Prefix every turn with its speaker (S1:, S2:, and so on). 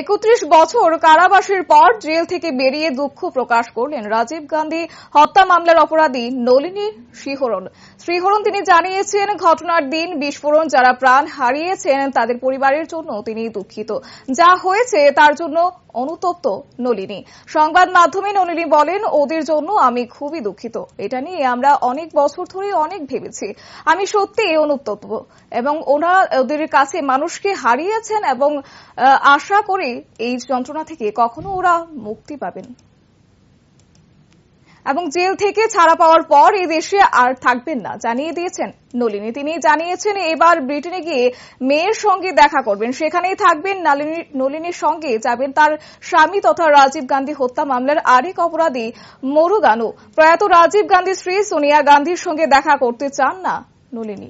S1: একত্রিশ বছর কারাবাসের পর জেল থেকে বেরিয়ে দুঃখ প্রকাশ করলেন রাজীব গান্ধী হত্যা মামলার অপরাধী নলিনী শ্রীহরণ শ্রীহরণ তিনি জানিয়েছেন ঘটনার দিন বিস্ফোরণ যারা প্রাণ হারিয়েছেন তাদের পরিবারের জন্য তিনি দুঃখিত যা হয়েছে তার জন্য অনুতপ্ত নলিনী সংবাদ মাধ্যমে নলিনী বলেন ওদের জন্য আমি খুবই দুঃখিত এটা নিয়ে আমরা অনেক বছর ধরে অনেক ভেবেছি আমি সত্যি অনুতপ্ত এবং ওরা ওদের কাছে মানুষকে হারিয়েছেন এবং আশা করি এই যন্ত্রণা থেকে কখনো ওরা মুক্তি পাবেন এবং জেল থেকে ছাড়া পাওয়ার পর এ দেশে আর থাকবেন না জানিয়ে দিয়েছেন নলিনী তিনি জানিয়েছেন এবার ব্রিটেনে গিয়ে মেয়ের সঙ্গে দেখা করবেন সেখানেই থাকবেন নলিনীর সঙ্গে যাবেন তার স্বামী তথা রাজীব গান্ধী হত্যা মামলার আরেক অপরাধী মরুগানু প্রয়াত রাজীব গান্ধীর স্ত্রী সোনিয়া গান্ধীর সঙ্গে দেখা করতে চান না নলিনী